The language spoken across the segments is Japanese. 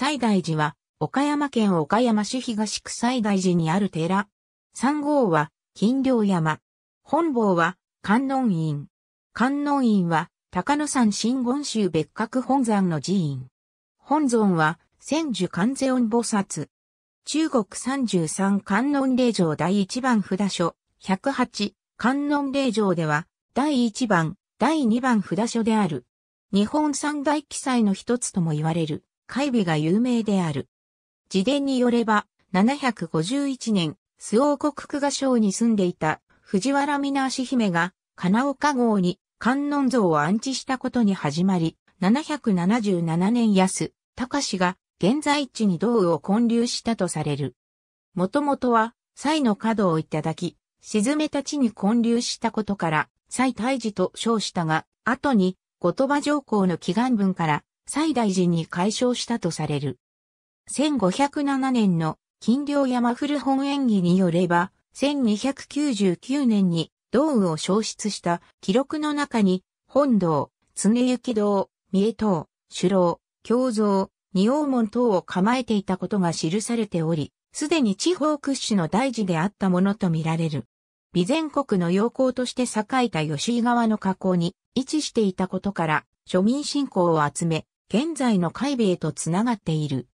西大寺は、岡山県岡山市東区西大寺にある寺。三号は、金陵山。本坊は、観音院。観音院は、高野山真言宗別格本山の寺院。本尊は、千樹観世音菩薩。中国三十三観音霊場第一番札所、108観音霊場では、第一番、第二番札所である。日本三大記載の一つとも言われる。海尾が有名である。自伝によれば、751年、周王国久賀省に住んでいた藤原美な足姫が、金岡号に観音像を安置したことに始まり、777年安、高が現在地に道を建立したとされる。もともとは、祭の角をいただき、沈めた地に建立したことから、祭大治と称したが、後に、後鳥羽上皇の祈願文から、最大寺に解消したとされる。1507年の金陵山古本演義によれば、1299年に道具を消失した記録の中に、本堂、常行堂、三重堂、首郎、京像、二王門等を構えていたことが記されており、すでに地方屈指の大事であったものとみられる。備前国の要項として栄えた吉井川の河口に位置していたことから、庶民信仰を集め、現在の海兵衛とつながっている。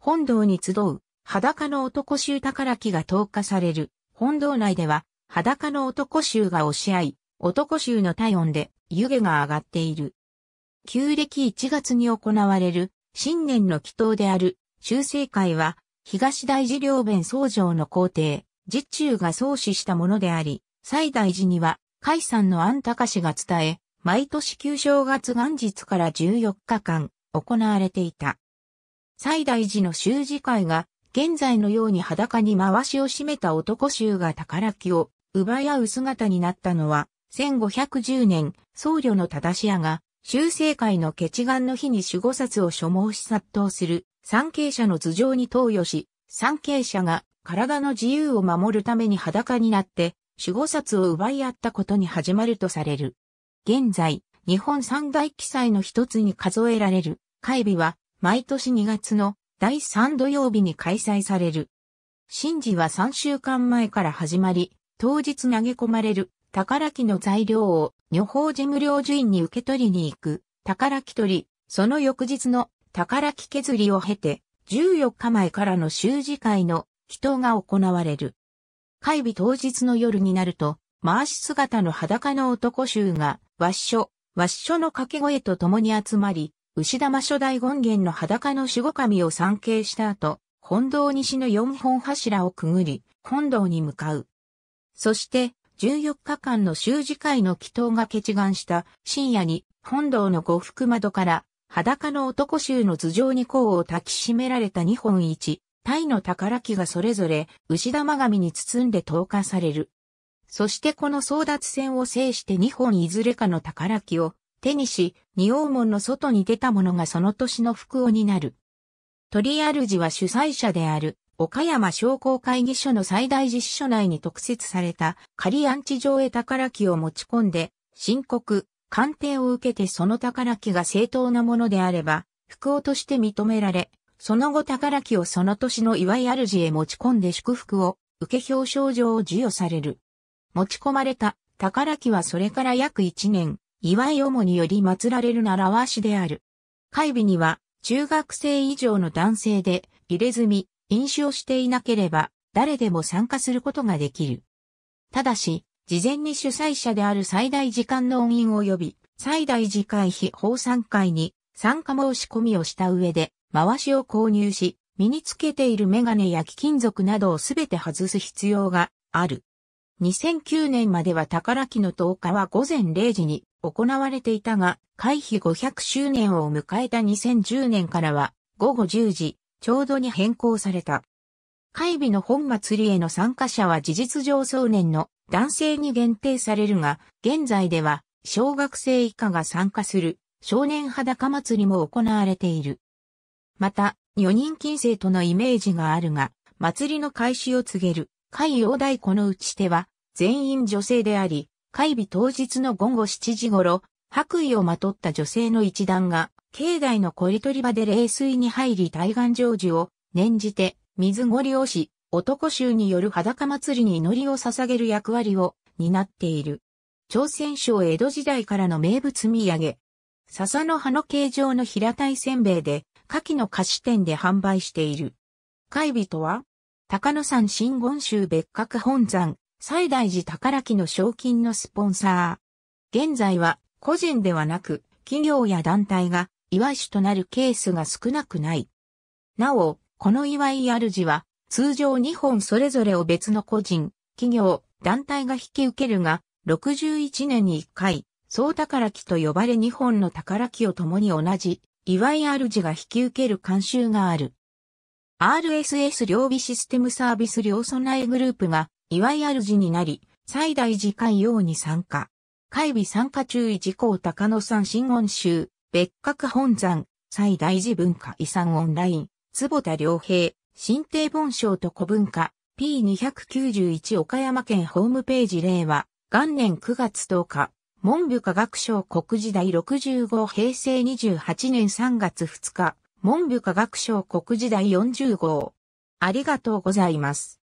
本堂に集う裸の男衆宝木が投下される。本堂内では裸の男衆が押し合い、男衆の体温で湯気が上がっている。旧暦1月に行われる新年の祈祷である修正会は東大寺両弁僧正の皇帝、実中が創始したものであり、西大寺には海山の安高氏が伝え、毎年旧正月元日から14日間行われていた。最大寺の修辞会が現在のように裸に回しを締めた男衆が宝木を奪い合う姿になったのは1510年僧侶の正し屋が修正会の決願の日に守護札を所望し殺到する参詣者の頭上に投与し、参詣者が体の自由を守るために裸になって守護札を奪い合ったことに始まるとされる。現在、日本三大記載の一つに数えられる、会日は、毎年2月の第3土曜日に開催される。神事は3週間前から始まり、当日投げ込まれる宝木の材料を女法事務領事院に受け取りに行く宝木取り、その翌日の宝木削りを経て、14日前からの終字会の祈祷が行われる。会日当日の夜になると、回し姿の裸の男衆が、わっしょ、わっしょの掛け声と共に集まり、牛玉初代権現の裸の守護神を参詣した後、本堂西の四本柱をくぐり、本堂に向かう。そして、14日間の修字会の祈祷が決願した深夜に本堂の五福窓から裸の男衆の頭上に甲を焚きしめられた二本一、タイの宝木がそれぞれ牛玉神に包んで投下される。そしてこの争奪戦を制して2本いずれかの宝木を手にし、二王門の外に出た者がその年の福王になる。鳥主は主催者である、岡山商工会議所の最大実所内に特設された仮安置場へ宝木を持ち込んで、申告、鑑定を受けてその宝木が正当なものであれば、福王として認められ、その後宝木をその年の祝い主へ持ち込んで祝福を受け表彰状を授与される。持ち込まれた宝木はそれから約1年、祝い主により祀られる習わしである。会備には、中学生以上の男性で、入れ墨、飲酒をしていなければ、誰でも参加することができる。ただし、事前に主催者である最大時間の音員を呼び、最大次回費法参会に参加申し込みをした上で、回しを購入し、身につけているメガネや貴金属などをすべて外す必要がある。2009年までは宝木の10日は午前0時に行われていたが、回避500周年を迎えた2010年からは午後10時、ちょうどに変更された。会日の本祭りへの参加者は事実上少年の男性に限定されるが、現在では小学生以下が参加する少年裸祭りも行われている。また、4人禁制とのイメージがあるが、祭りの開始を告げる海洋大鼓の打ち手は全員女性であり、会日当日の午後7時頃、白衣をまとった女性の一団が、境内の小取り場で冷水に入り対岸成就を念じて水ごりをし、男衆による裸祭りに祈りを捧げる役割を担っている。朝鮮省江戸時代からの名物土産。笹の葉の形状の平たいせんべいで、牡蠣の菓子店で販売している。海とは、高野山新言宗別格本山、西大寺宝木の賞金のスポンサー。現在は、個人ではなく、企業や団体が、祝い主となるケースが少なくない。なお、この祝い主は、通常2本それぞれを別の個人、企業、団体が引き受けるが、61年に1回、総宝木と呼ばれ2本の宝木を共に同じ、祝い主が引き受ける慣習がある。RSS 両備システムサービス両備えグループが、祝い主になり、最大次回用に参加。会備参加注意事項高野山新温州、別格本山、最大寺文化遺産オンライン、坪田良平、新帝本省と古文化、P291 岡山県ホームページ令和、元年9月10日、文部科学省国時代65平成28年3月2日、文部科学省国時代40号。ありがとうございます。